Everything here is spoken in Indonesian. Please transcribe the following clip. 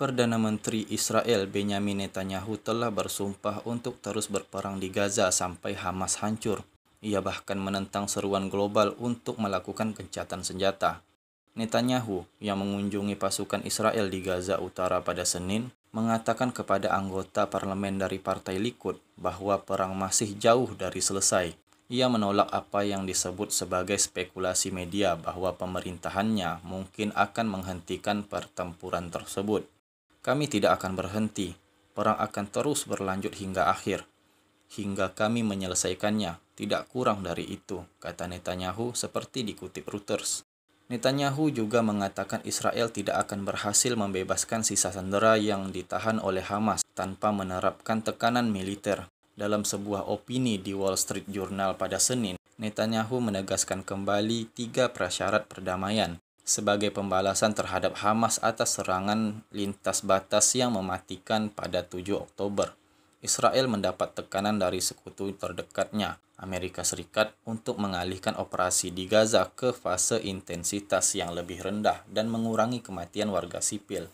Perdana Menteri Israel Benyamin Netanyahu telah bersumpah untuk terus berperang di Gaza sampai Hamas hancur. Ia bahkan menentang seruan global untuk melakukan gencatan senjata. Netanyahu, yang mengunjungi pasukan Israel di Gaza Utara pada Senin, mengatakan kepada anggota parlemen dari Partai Likud bahwa perang masih jauh dari selesai. Ia menolak apa yang disebut sebagai spekulasi media bahwa pemerintahannya mungkin akan menghentikan pertempuran tersebut kami tidak akan berhenti. Perang akan terus berlanjut hingga akhir, hingga kami menyelesaikannya. Tidak kurang dari itu, kata Netanyahu seperti dikutip Reuters. Netanyahu juga mengatakan Israel tidak akan berhasil membebaskan sisa sandera yang ditahan oleh Hamas tanpa menerapkan tekanan militer. Dalam sebuah opini di Wall Street Journal pada Senin, Netanyahu menegaskan kembali tiga prasyarat perdamaian sebagai pembalasan terhadap Hamas atas serangan lintas batas yang mematikan pada 7 Oktober. Israel mendapat tekanan dari sekutu terdekatnya, Amerika Serikat, untuk mengalihkan operasi di Gaza ke fase intensitas yang lebih rendah dan mengurangi kematian warga sipil.